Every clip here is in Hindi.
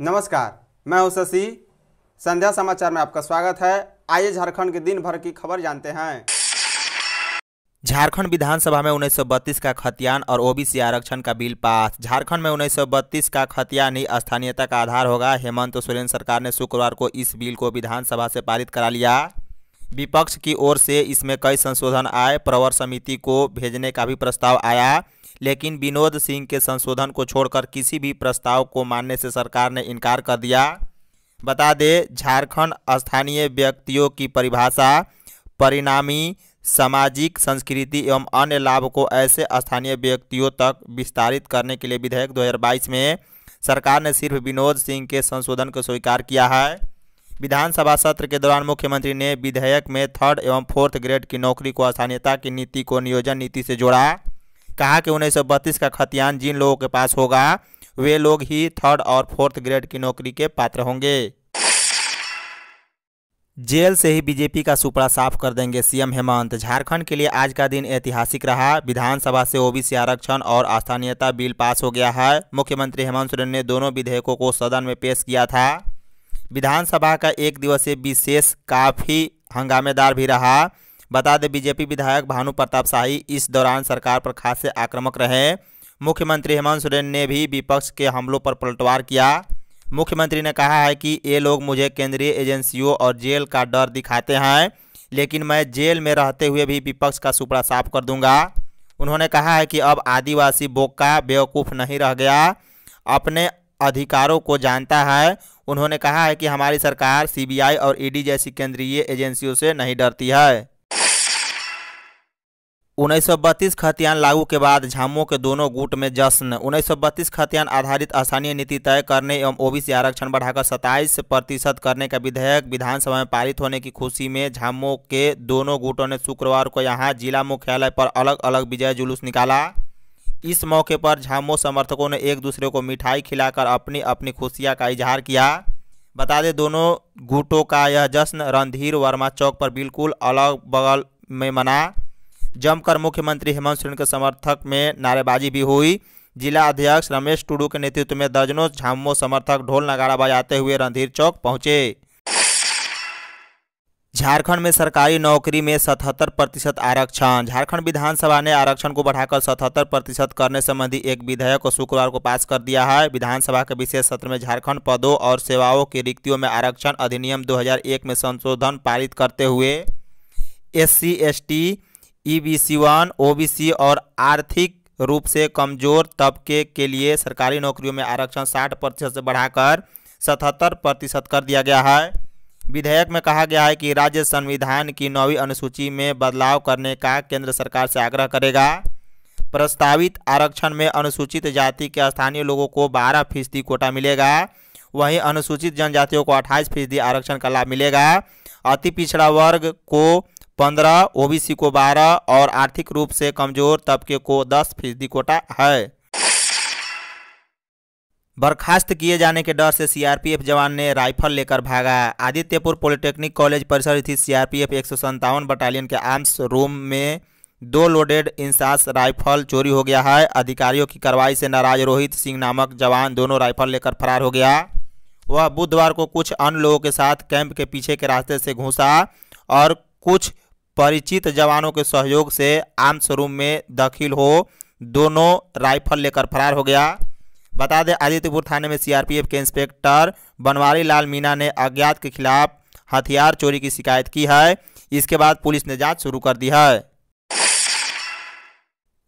नमस्कार मैं हूं शशि संध्या समाचार में आपका स्वागत है आइए झारखंड के दिन भर की खबर जानते हैं झारखंड विधानसभा में 1932 का खतियान और ओबीसी आरक्षण का बिल पास झारखंड में 1932 का खतियान ही स्थानीयता का आधार होगा हेमंत सोरेन सरकार ने शुक्रवार को इस बिल को विधानसभा से पारित करा लिया विपक्ष की ओर से इसमें कई संशोधन आए प्रवर समिति को भेजने का भी प्रस्ताव आया लेकिन विनोद सिंह के संशोधन को छोड़कर किसी भी प्रस्ताव को मानने से सरकार ने इनकार कर दिया बता दें झारखंड स्थानीय व्यक्तियों की परिभाषा परिणामी सामाजिक संस्कृति एवं अन्य लाभ को ऐसे स्थानीय व्यक्तियों तक विस्तारित करने के लिए विधेयक 2022 में सरकार ने सिर्फ विनोद सिंह के संशोधन को स्वीकार किया है विधानसभा सत्र के दौरान मुख्यमंत्री ने विधेयक में थर्ड एवं फोर्थ ग्रेड की नौकरी को स्थानीयता की नीति को नियोजन नीति से जोड़ा कहा कि उन्नीस का खतियान जिन लोगों के पास होगा वे लोग ही थर्ड और फोर्थ ग्रेड की नौकरी के पात्र होंगे जेल से ही बीजेपी का सुपड़ा साफ कर देंगे सीएम हेमंत झारखंड के लिए आज का दिन ऐतिहासिक रहा विधानसभा से ओबीसी आरक्षण और स्थानीयता बिल पास हो गया है मुख्यमंत्री हेमंत सोरेन ने दोनों विधेयकों को सदन में पेश किया था विधानसभा का एक दिवसीय विशेष काफ़ी हंगामेदार भी रहा बता दें बीजेपी विधायक भानु प्रताप शाही इस दौरान सरकार पर खासे आक्रामक रहे मुख्यमंत्री हेमंत सोरेन ने भी विपक्ष के हमलों पर पलटवार किया मुख्यमंत्री ने कहा है कि ये लोग मुझे केंद्रीय एजेंसियों और जेल का डर दिखाते हैं लेकिन मैं जेल में रहते हुए भी विपक्ष का सुपड़ा साफ कर दूंगा उन्होंने कहा है कि अब आदिवासी बोक्का बेवकूफ़ नहीं रह गया अपने अधिकारों को जानता है उन्होंने कहा है कि हमारी सरकार सीबीआई और ईडी जैसी केंद्रीय एजेंसियों से नहीं डरती है उन्नीस खतियान लागू के बाद झामुओं के दोनों गुट में जश्न उन्नीस खतियान आधारित स्थानीय नीति तय करने एवं ओबीसी आरक्षण बढ़ाकर सत्ताईस प्रतिशत करने का विधेयक विधानसभा में पारित होने की खुशी में झामुओं के दोनों गुटों ने शुक्रवार को यहां जिला मुख्यालय पर अलग अलग विजय जुलूस निकाला इस मौके पर झामो समर्थकों ने एक दूसरे को मिठाई खिलाकर अपनी अपनी खुशियाँ का इजहार किया बता दें दोनों गुटों का यह जश्न रणधीर वर्मा चौक पर बिल्कुल अलग बगल में मना जमकर मुख्यमंत्री हेमंत सोरेन के समर्थक में नारेबाजी भी हुई जिला अध्यक्ष रमेश टुडू के नेतृत्व में दर्जनों झामो समर्थक ढोल नगाड़ा बजाते हुए रणधीर चौक पहुंचे झारखंड में सरकारी नौकरी में 77 प्रतिशत आरक्षण झारखंड विधानसभा ने आरक्षण को बढ़ाकर 77 प्रतिशत करने संबंधी एक विधेयक को शुक्रवार को पास कर दिया है विधानसभा के विशेष सत्र में झारखंड पदों और सेवाओं की रिक्तियों में आरक्षण अधिनियम 2001 में संशोधन पारित करते हुए S C S T E B C one O B C और आर्थिक रूप से कमजोर तबके के लिए सरकारी नौकरियों में आरक्षण साठ प्रतिशत से बढ़ाकर सतहत्तर प्रतिशत कर दिया गया है विधेयक में कहा गया है कि राज्य संविधान की नौवीं अनुसूची में बदलाव करने का केंद्र सरकार से आग्रह करेगा प्रस्तावित आरक्षण में अनुसूचित जाति के स्थानीय लोगों को बारह फीसदी कोटा मिलेगा वहीं अनुसूचित जनजातियों को अट्ठाईस फीसदी आरक्षण का लाभ मिलेगा अति पिछड़ा वर्ग को पंद्रह ओबीसी को बारह और आर्थिक रूप से कमजोर तबके को दस फीसदी कोटा है बर्खास्त किए जाने के डर से सीआरपीएफ जवान ने राइफल लेकर भागा आदित्यपुर पॉलिटेक्निक कॉलेज परिसर स्थित सीआरपीएफ एक बटालियन के आर्म्स रूम में दो लोडेड इंसास राइफल चोरी हो गया है अधिकारियों की कार्रवाई से नाराज रोहित सिंह नामक जवान दोनों राइफल लेकर फरार हो गया वह बुधवार को कुछ अन्य लोगों के साथ कैंप के पीछे के रास्ते से घुसा और कुछ परिचित जवानों के सहयोग से आर्म्स रूम में दाखिल हो दोनों राइफल लेकर फरार हो गया बता दें आदित्यपुर थाने में सीआरपीएफ के इंस्पेक्टर बनवारी लाल मीना ने अज्ञात के खिलाफ हथियार चोरी की शिकायत की है इसके बाद पुलिस ने जांच शुरू कर दी है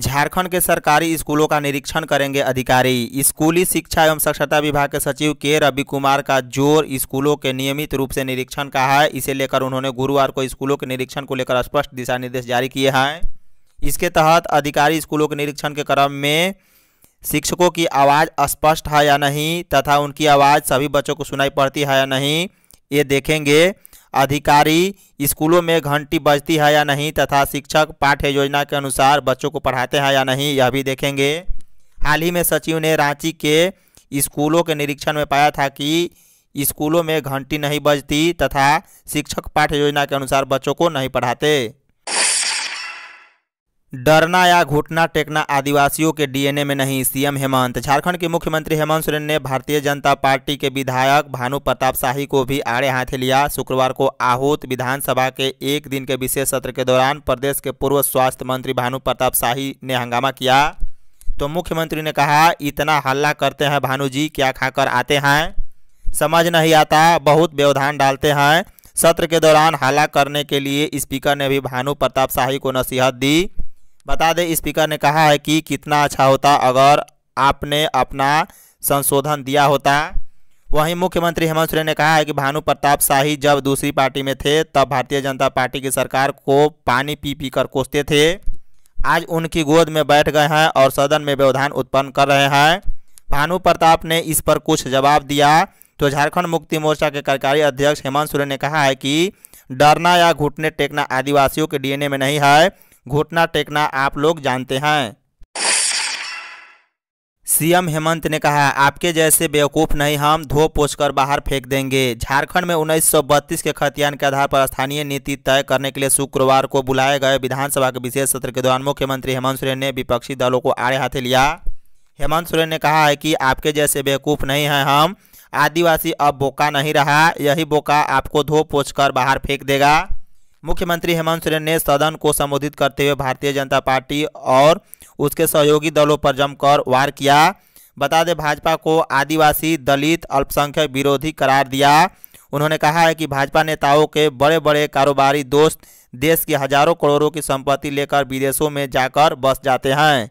झारखंड के सरकारी स्कूलों का निरीक्षण करेंगे अधिकारी स्कूली शिक्षा एवं साक्षरता विभाग के सचिव के रवि कुमार का जोर स्कूलों के नियमित रूप से निरीक्षण का है इसे लेकर उन्होंने गुरुवार को स्कूलों के निरीक्षण को लेकर स्पष्ट दिशा निर्देश जारी किए हैं इसके तहत अधिकारी स्कूलों के निरीक्षण के क्रम में शिक्षकों की आवाज़ स्पष्ट है या नहीं तथा उनकी आवाज़ सभी बच्चों को सुनाई पड़ती है या नहीं ये देखेंगे अधिकारी स्कूलों में घंटी बजती है या नहीं तथा शिक्षक पाठ्य योजना के अनुसार बच्चों को पढ़ाते हैं या नहीं यह भी देखेंगे हाल ही में सचिव ने रांची के स्कूलों के निरीक्षण में पाया था कि स्कूलों में घंटी नहीं बजती तथा शिक्षक पाठ्य योजना के अनुसार बच्चों को नहीं पढ़ाते डरना या घुटना टेकना आदिवासियों के डीएनए में नहीं सीएम हेमंत झारखंड के मुख्यमंत्री हेमंत सोरेन ने भारतीय जनता पार्टी के विधायक भानु प्रताप शाही को भी आड़े हाथे लिया शुक्रवार को आहूत विधानसभा के एक दिन के विशेष सत्र के दौरान प्रदेश के पूर्व स्वास्थ्य मंत्री भानु प्रताप शाही ने हंगामा किया तो मुख्यमंत्री ने कहा इतना हल्ला करते हैं भानु जी क्या खाकर आते हैं समझ नहीं आता बहुत व्यवधान डालते हैं सत्र के दौरान हल्ला करने के लिए स्पीकर ने भी भानु प्रताप शाही को नसीहत दी बता दें स्पीकर ने कहा है कि कितना अच्छा होता अगर आपने अपना संशोधन दिया होता वहीं मुख्यमंत्री हेमंत सोरेन ने कहा है कि भानु प्रताप शाही जब दूसरी पार्टी में थे तब भारतीय जनता पार्टी की सरकार को पानी पी पी कर कोसते थे आज उनकी गोद में बैठ गए हैं और सदन में व्यवधान उत्पन्न कर रहे हैं भानु प्रताप ने इस पर कुछ जवाब दिया तो झारखंड मुक्ति मोर्चा के कार्यकारी अध्यक्ष हेमंत सोरेन ने कहा है कि डरना या घुटने टेकना आदिवासियों के डीएनए में नहीं है घुटना टेकना आप लोग जानते हैं सीएम हेमंत ने कहा आपके जैसे बेवकूफ़ नहीं हम धो पोछकर बाहर फेंक देंगे झारखंड में 1932 के खतियान के आधार पर स्थानीय नीति तय करने के लिए शुक्रवार को बुलाए गए विधानसभा के विशेष सत्र के दौरान मुख्यमंत्री हेमंत सोरेन ने विपक्षी दलों को आड़े हाथे लिया हेमंत सोरेन ने कहा है कि आपके जैसे बेवकूफ़ नहीं हैं हम आदिवासी अब बोका नहीं रहा यही बोका आपको धो पोछ बाहर फेंक देगा मुख्यमंत्री हेमंत सोरेन ने सदन को संबोधित करते हुए भारतीय जनता पार्टी और उसके सहयोगी दलों पर जमकर वार किया बता दें भाजपा को आदिवासी दलित अल्पसंख्यक विरोधी करार दिया उन्होंने कहा है कि भाजपा नेताओं के बड़े बड़े कारोबारी दोस्त देश की हजारों करोड़ों की संपत्ति लेकर विदेशों में जाकर बस जाते हैं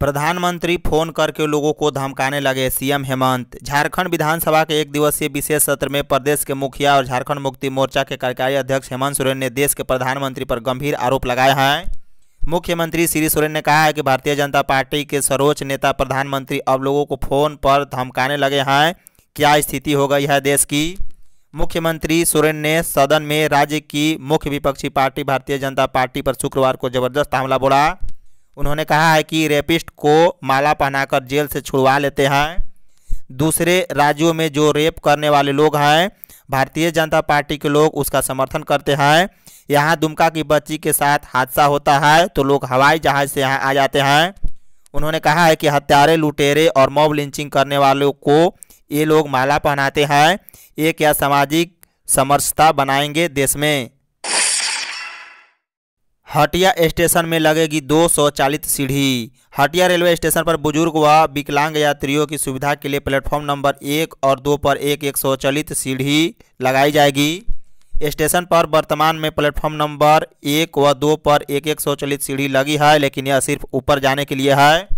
प्रधानमंत्री फोन करके लोगों को धमकाने लगे सीएम हेमंत झारखंड विधानसभा के एक दिवसीय विशेष सत्र में प्रदेश के मुखिया और झारखंड मुक्ति मोर्चा के कार्यकारी अध्यक्ष हेमंत सोरेन ने देश के प्रधानमंत्री पर गंभीर आरोप लगाए हैं मुख्यमंत्री श्री सोरेन ने कहा है कि भारतीय जनता पार्टी के सर्वोच्च नेता प्रधानमंत्री अब लोगों को फोन पर धमकाने लगे हैं क्या स्थिति हो गई है देश की मुख्यमंत्री सोरेन ने सदन में राज्य की मुख्य विपक्षी पार्टी भारतीय जनता पार्टी पर शुक्रवार को जबरदस्त हमला बोला उन्होंने कहा है कि रेपिस्ट को माला पहनाकर जेल से छुड़वा लेते हैं दूसरे राज्यों में जो रेप करने वाले लोग हैं भारतीय जनता पार्टी के लोग उसका समर्थन करते हैं यहाँ दुमका की बच्ची के साथ हादसा होता है तो लोग हवाई जहाज़ से यहाँ आ जाते हैं उन्होंने कहा है कि हत्यारे लुटेरे और मॉब लिंचिंग करने वालों को ये लोग माला पहनाते हैं ये क्या सामाजिक समरसता बनाएंगे देश में हटिया स्टेशन में लगेगी दो सौ सीढ़ी हटिया रेलवे स्टेशन पर बुजुर्ग व विकलांग यात्रियों की सुविधा के लिए प्लेटफॉर्म नंबर एक और दो पर एक एक सौ सीढ़ी लगाई जाएगी स्टेशन पर वर्तमान में प्लेटफॉर्म नंबर एक व दो पर एक एक सौ सीढ़ी लगी है लेकिन यह सिर्फ ऊपर जाने के लिए है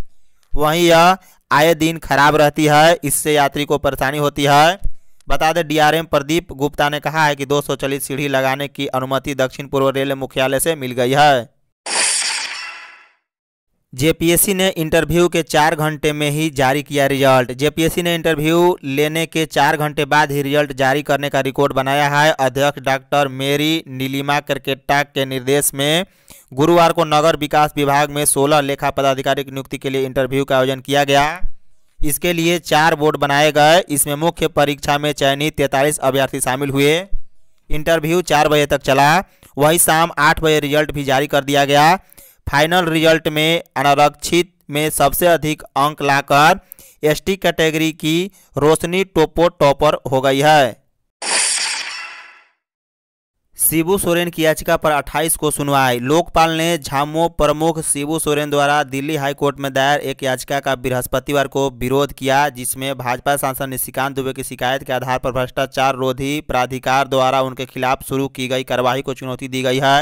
वहीं यह आए दिन खराब रहती है इससे यात्री को परेशानी होती है बता दें डीआरएम प्रदीप गुप्ता ने कहा है कि दो चलित सीढ़ी लगाने की अनुमति दक्षिण पूर्व रेलवे मुख्यालय से मिल गई है जेपीएससी ने इंटरव्यू के चार घंटे में ही जारी किया रिजल्ट जेपीएससी ने इंटरव्यू लेने के चार घंटे बाद ही रिजल्ट जारी करने का रिकॉर्ड बनाया है अध्यक्ष डॉक्टर मेरी नीलिमा क्रिकेटा के निर्देश में गुरुवार को नगर विकास विभाग में 16 लेखा पदाधिकारी की नियुक्ति के लिए इंटरव्यू का आयोजन किया गया इसके लिए चार बोर्ड बनाए गए इसमें मुख्य परीक्षा में चयनित तैंतालीस अभ्यर्थी शामिल हुए इंटरव्यू चार बजे तक चला वही शाम आठ बजे रिजल्ट भी जारी कर दिया गया फाइनल रिजल्ट में अनारक्षित में सबसे अधिक अंक लाकर एसटी कैटेगरी की रोशनी टोपो टॉपर हो गई है शिबू सोरेन की याचिका पर 28 को सुनवाई लोकपाल ने झामो प्रमुख शिबू सोरेन द्वारा दिल्ली हाई कोर्ट में दायर एक याचिका का बृहस्पतिवार को विरोध किया जिसमें भाजपा सांसद निशिकांत दुबे की शिकायत के आधार पर भ्रष्टाचार रोधी प्राधिकार द्वारा उनके खिलाफ शुरू की गई कार्यवाही को चुनौती दी गई है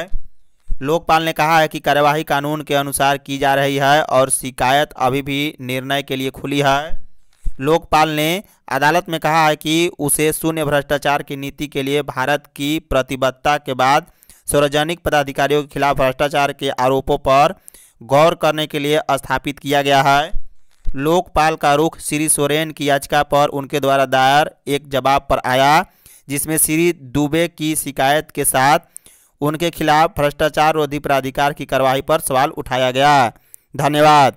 लोकपाल ने कहा है कि कार्यवाही कानून के अनुसार की जा रही है और शिकायत अभी भी निर्णय के लिए खुली है लोकपाल ने अदालत में कहा है कि उसे शून्य भ्रष्टाचार की नीति के लिए भारत की प्रतिबद्धता के बाद सार्वजनिक पदाधिकारियों के खिलाफ भ्रष्टाचार के आरोपों पर गौर करने के लिए स्थापित किया गया है लोकपाल का रुख श्री सोरेन की याचिका पर उनके द्वारा दायर एक जवाब पर आया जिसमें श्री दुबे की शिकायत के साथ उनके खिलाफ भ्रष्टाचार रोधी प्राधिकार की कार्रवाई पर सवाल उठाया गया धन्यवाद